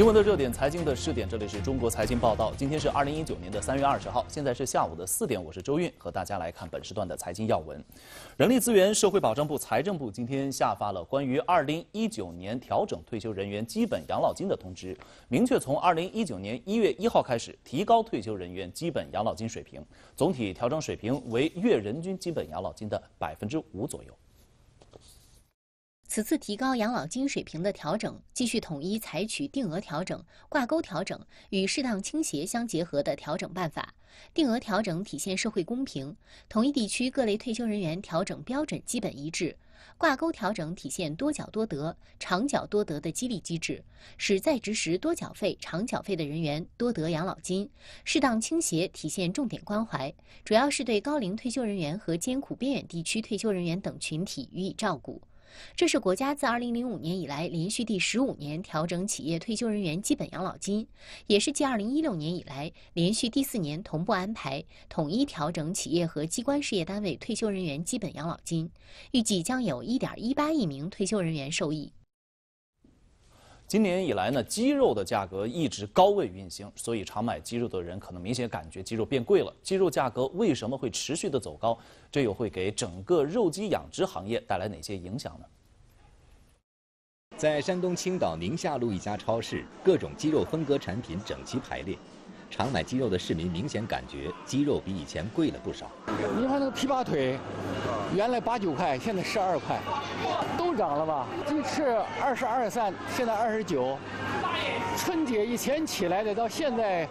新闻的热点，财经的试点，这里是中国财经报道。今天是二零一九年的三月二十号，现在是下午的四点，我是周韵，和大家来看本时段的财经要闻。人力资源社会保障部、财政部今天下发了关于二零一九年调整退休人员基本养老金的通知，明确从二零一九年一月一号开始提高退休人员基本养老金水平，总体调整水平为月人均基本养老金的百分之五左右。此次提高养老金水平的调整，继续统一采取定额调整、挂钩调整与适当倾斜相结合的调整办法。定额调整体现社会公平，同一地区各类退休人员调整标准基本一致；挂钩调整体现多缴多得、长缴多得的激励机制，使在职时多缴费、长缴费的人员多得养老金；适当倾斜体现重点关怀，主要是对高龄退休人员和艰苦边远地区退休人员等群体予以照顾。这是国家自2005年以来连续第十五年调整企业退休人员基本养老金，也是继2016年以来连续第四年同步安排统一调整企业和机关事业单位退休人员基本养老金，预计将有1.18亿名退休人员受益。今年以来呢，鸡肉的价格一直高位运行，所以常买鸡肉的人可能明显感觉鸡肉变贵了。鸡肉价格为什么会持续的走高？这又会给整个肉鸡养殖行业带来哪些影响呢？在山东青岛宁夏路一家超市，各种鸡肉分割产品整齐排列。常买鸡肉的市民明显感觉鸡肉比以前贵了不少。你看那个琵琶腿，原来八九块，现在十二块，都涨了吧？鸡翅二十二三，现在二十九，春节以前起来的，到现在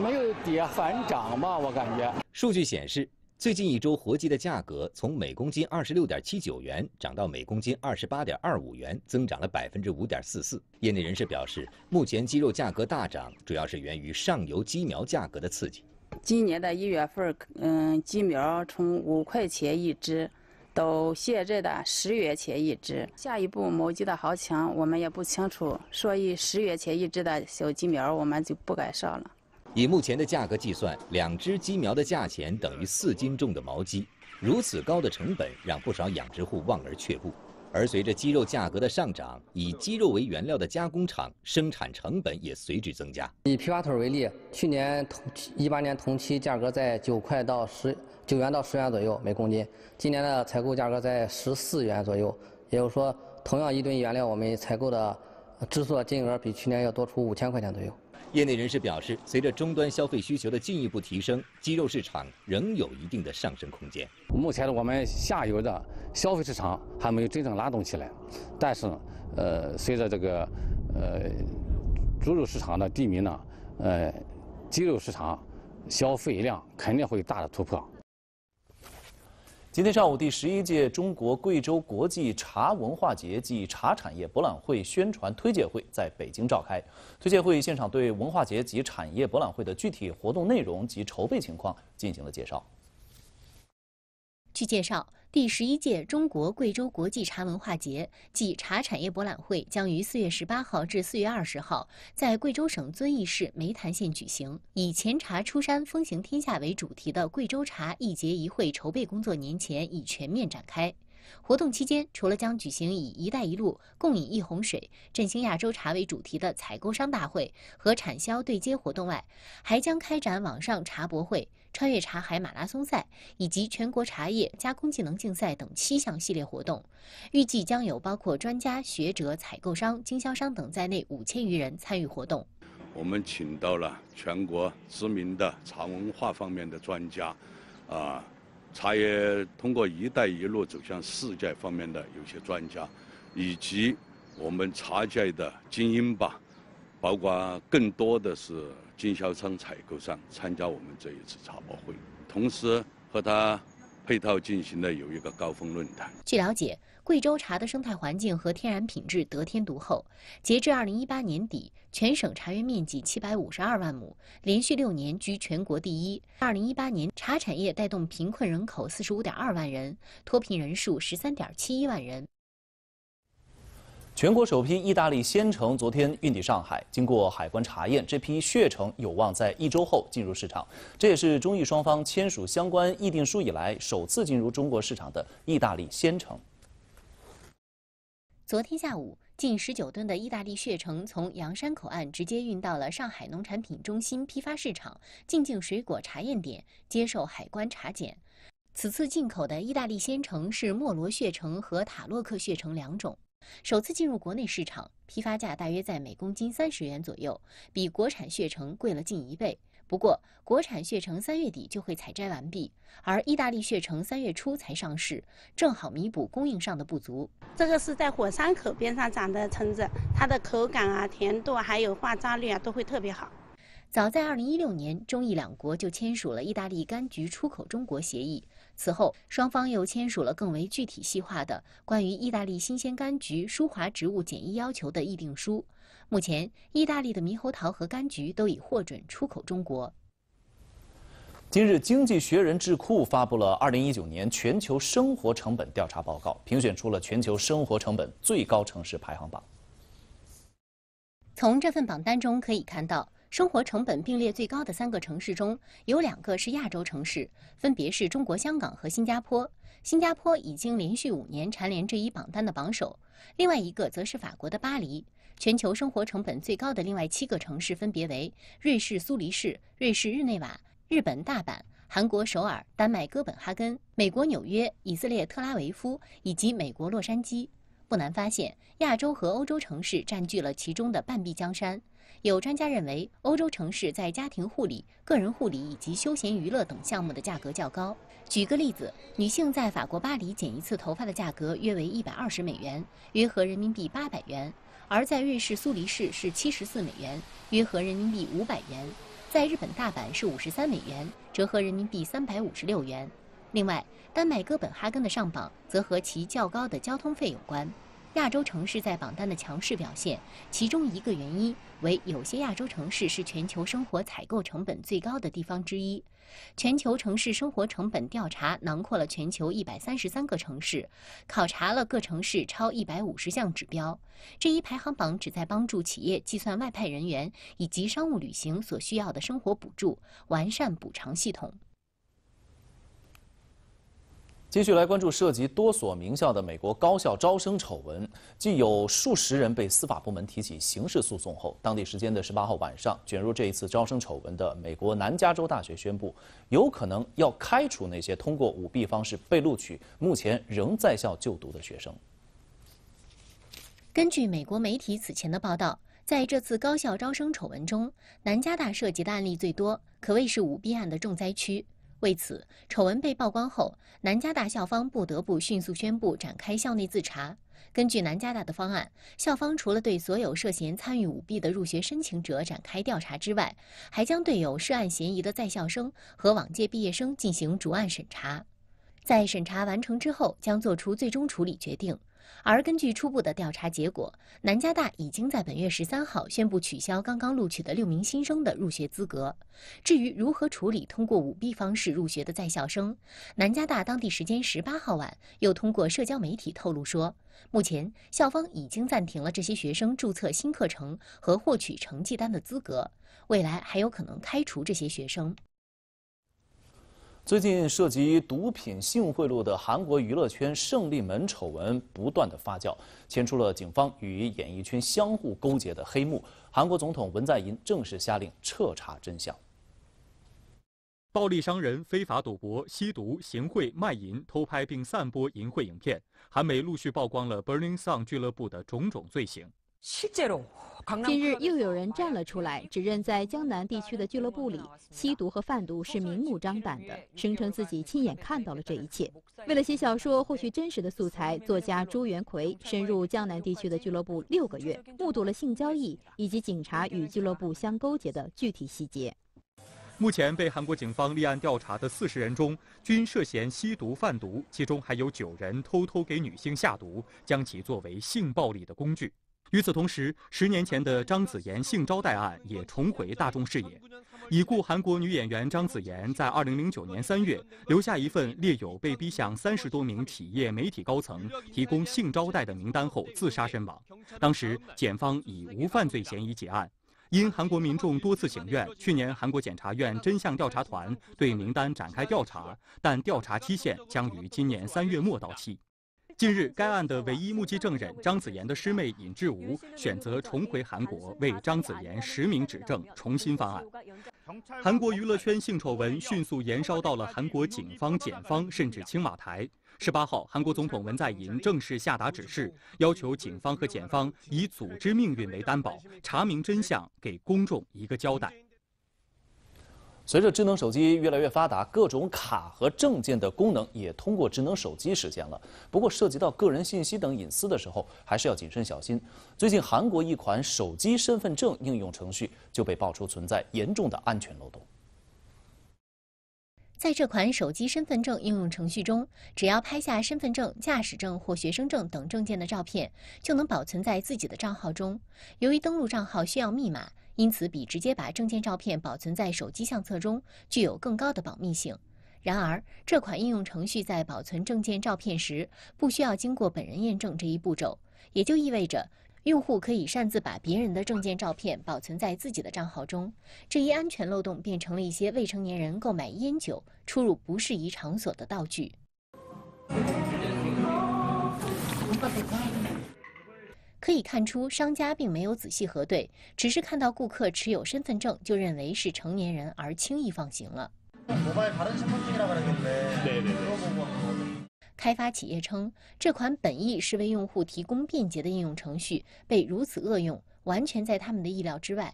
没有跌反涨吧？我感觉。数据显示。最近一周，活鸡的价格从每公斤二十六点七九元涨到每公斤二十八点二五元，增长了百分之五点四四。业内人士表示，目前鸡肉价格大涨，主要是源于上游鸡苗价格的刺激。今年的一月份，嗯，鸡苗从五块钱一只，到现在的十元钱一只。下一步毛鸡的行情我们也不清楚，所以十元钱一只的小鸡苗我们就不敢上了。以目前的价格计算，两只鸡苗的价钱等于四斤重的毛鸡。如此高的成本让不少养殖户望而却步。而随着鸡肉价格的上涨，以鸡肉为原料的加工厂生产成本也随之增加。以琵琶腿为例，去年同一八年同期价格在九块到十九元到十元左右每公斤，今年的采购价格在十四元左右。也就是说，同样一吨原料，我们采购的制作金额比去年要多出五千块钱左右。业内人士表示，随着终端消费需求的进一步提升，鸡肉市场仍有一定的上升空间。目前呢，我们下游的消费市场还没有真正拉动起来，但是呢，呃，随着这个呃猪肉市场的低迷呢，呃，鸡肉市场消费量肯定会大的突破。今天上午，第十一届中国贵州国际茶文化节暨茶产业博览会宣传推介会在北京召开。推介会现场对文化节及产业博览会的具体活动内容及筹备情况进行了介绍。据介绍，第十一届中国贵州国际茶文化节暨茶产业博览会将于四月十八号至四月二十号在贵州省遵义市湄潭县举行。以“前茶出山，风行天下”为主题的贵州茶一节一会筹备工作年前已全面展开。活动期间，除了将举行以“一带一路，共饮一泓水，振兴亚洲茶”为主题的采购商大会和产销对接活动外，还将开展网上茶博会。穿越茶海马拉松赛以及全国茶叶加工技能竞赛等七项系列活动，预计将有包括专家学者、采购商、经销商等在内五千余人参与活动。我们请到了全国知名的茶文化方面的专家，啊，茶叶通过“一带一路”走向世界方面的有些专家，以及我们茶界的精英吧。包括更多的是经销商、采购商参加我们这一次茶博会，同时和他配套进行的有一个高峰论坛。据了解，贵州茶的生态环境和天然品质得天独厚。截至2018年底，全省茶园面积752万亩，连续六年居全国第一。2018年，茶产业带动贫困人口45.2万人，脱贫人数13.71万人。全国首批意大利鲜橙昨天运抵上海，经过海关查验，这批血橙有望在一周后进入市场。这也是中意双方签署相关议定书以来首次进入中国市场的意大利鲜橙。昨天下午，近十九吨的意大利血橙从洋山口岸直接运到了上海农产品中心批发市场静静水果查验点接受海关查检。此次进口的意大利鲜橙是莫罗血橙和塔洛克血橙两种。首次进入国内市场，批发价大约在每公斤三十元左右，比国产血橙贵了近一倍。不过，国产血橙三月底就会采摘完毕，而意大利血橙三月初才上市，正好弥补供应上的不足。这个是在火山口边上长的橙子，它的口感啊、甜度还有化渣率啊都会特别好。早在二零一六年，中意两国就签署了意大利柑橘出口中国协议。此后，双方又签署了更为具体细化的关于意大利新鲜柑橘舒华植物检疫要求的议定书。目前，意大利的猕猴桃和柑橘都已获准出口中国。今日，《经济学人》智库发布了2019年全球生活成本调查报告，评选出了全球生活成本最高城市排行榜。从这份榜单中可以看到。生活成本并列最高的三个城市中，有两个是亚洲城市，分别是中国香港和新加坡。新加坡已经连续五年蝉联这一榜单的榜首，另外一个则是法国的巴黎。全球生活成本最高的另外七个城市分别为：瑞士苏黎世、瑞士日内瓦、日本大阪、韩国首尔、丹麦哥本哈根、美国纽约、以色列特拉维夫以及美国洛杉矶。不难发现，亚洲和欧洲城市占据了其中的半壁江山。有专家认为，欧洲城市在家庭护理、个人护理以及休闲娱乐等项目的价格较高。举个例子，女性在法国巴黎剪一次头发的价格约为一百二十美元，约合人民币八百元；而在瑞士苏黎世是七十四美元，约合人民币五百元；在日本大阪是五十三美元，折合人民币三百五十六元。另外，丹麦哥本哈根的上榜则和其较高的交通费有关。亚洲城市在榜单的强势表现，其中一个原因为有些亚洲城市是全球生活采购成本最高的地方之一。全球城市生活成本调查囊括了全球一百三十三个城市，考察了各城市超一百五十项指标。这一排行榜旨在帮助企业计算外派人员以及商务旅行所需要的生活补助，完善补偿系统。继续来关注涉及多所名校的美国高校招生丑闻，继有数十人被司法部门提起刑事诉讼后，当地时间的十八号晚上，卷入这一次招生丑闻的美国南加州大学宣布，有可能要开除那些通过舞弊方式被录取、目前仍在校就读的学生。根据美国媒体此前的报道，在这次高校招生丑闻中，南加大涉及的案例最多，可谓是舞弊案的重灾区。为此，丑闻被曝光后，南加大校方不得不迅速宣布展开校内自查。根据南加大的方案，校方除了对所有涉嫌参与舞弊的入学申请者展开调查之外，还将对有涉案嫌疑的在校生和往届毕业生进行逐案审查。在审查完成之后，将做出最终处理决定。而根据初步的调查结果，南加大已经在本月十三号宣布取消刚刚录取的六名新生的入学资格。至于如何处理通过舞弊方式入学的在校生，南加大当地时间十八号晚又通过社交媒体透露说，目前校方已经暂停了这些学生注册新课程和获取成绩单的资格，未来还有可能开除这些学生。最近涉及毒品、性贿赂的韩国娱乐圈“胜利门”丑闻不断的发酵，牵出了警方与演艺圈相互勾结的黑幕。韩国总统文在寅正式下令彻查真相。暴力伤人、非法赌博、吸毒、行贿、卖淫、偷拍并散播淫秽影片，韩媒陆续曝光了 “Burning Sun” 俱乐部的种种罪行。실제로近日又有人站了出来，指认在江南地区的俱乐部里，吸毒和贩毒是明目张胆的，声称自己亲眼看到了这一切。为了写小说获取真实的素材，作家朱元奎深入江南地区的俱乐部六个月，目睹了性交易以及警察与俱乐部相勾结的具体细节。目前被韩国警方立案调查的四十人中，均涉嫌吸毒贩毒，其中还有九人偷偷给女性下毒，将其作为性暴力的工具。与此同时，十年前的张子妍性招待案也重回大众视野。已故韩国女演员张子妍在2009年3月留下一份列有被逼向三十多名企业、媒体高层提供性招待的名单后自杀身亡。当时检方以无犯罪嫌疑结案，因韩国民众多次请愿，去年韩国检察院真相调查团对名单展开调查，但调查期限将于今年三月末到期。近日，该案的唯一目击证人张子妍的师妹尹志吾选择重回韩国，为张子妍实名指证，重新翻案。韩国娱乐圈性丑闻迅速延烧到了韩国警方、检方，甚至青瓦台。十八号，韩国总统文在寅正式下达指示，要求警方和检方以组织命运为担保，查明真相，给公众一个交代。随着智能手机越来越发达，各种卡和证件的功能也通过智能手机实现了。不过，涉及到个人信息等隐私的时候，还是要谨慎小心。最近，韩国一款手机身份证应用程序就被爆出存在严重的安全漏洞。在这款手机身份证应用程序中，只要拍下身份证、驾驶证或学生证等证件的照片，就能保存在自己的账号中。由于登录账号需要密码。因此，比直接把证件照片保存在手机相册中具有更高的保密性。然而，这款应用程序在保存证件照片时不需要经过本人验证这一步骤，也就意味着用户可以擅自把别人的证件照片保存在自己的账号中。这一安全漏洞变成了一些未成年人购买烟酒、出入不适宜场所的道具。可以看出，商家并没有仔细核对，只是看到顾客持有身份证就认为是成年人而轻易放行了。开发企业称，这款本意是为用户提供便捷的应用程序，被如此恶用，完全在他们的意料之外。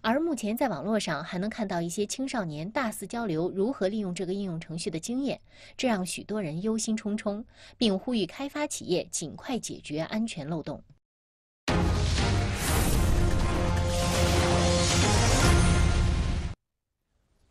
而目前，在网络上还能看到一些青少年大肆交流如何利用这个应用程序的经验，这让许多人忧心忡忡，并呼吁开发企业尽快解决安全漏洞。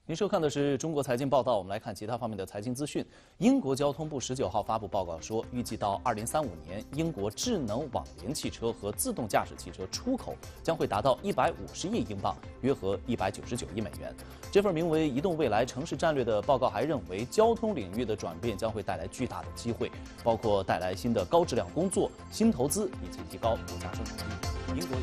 您收看的是中国财经报道，我们来看其他方面的财经资讯。英国交通部十九号发布报告说，预计到二零三五年，英国智能网联汽车和自动驾驶汽车出口将会达到一百五十亿英镑，约合一百九十九亿美元。这份名为《移动未来城市战略》的报告还认为，交通领域的转变将会带来巨大的机会，包括带来新的高质量工作、新投资以及提高国家生产力。英国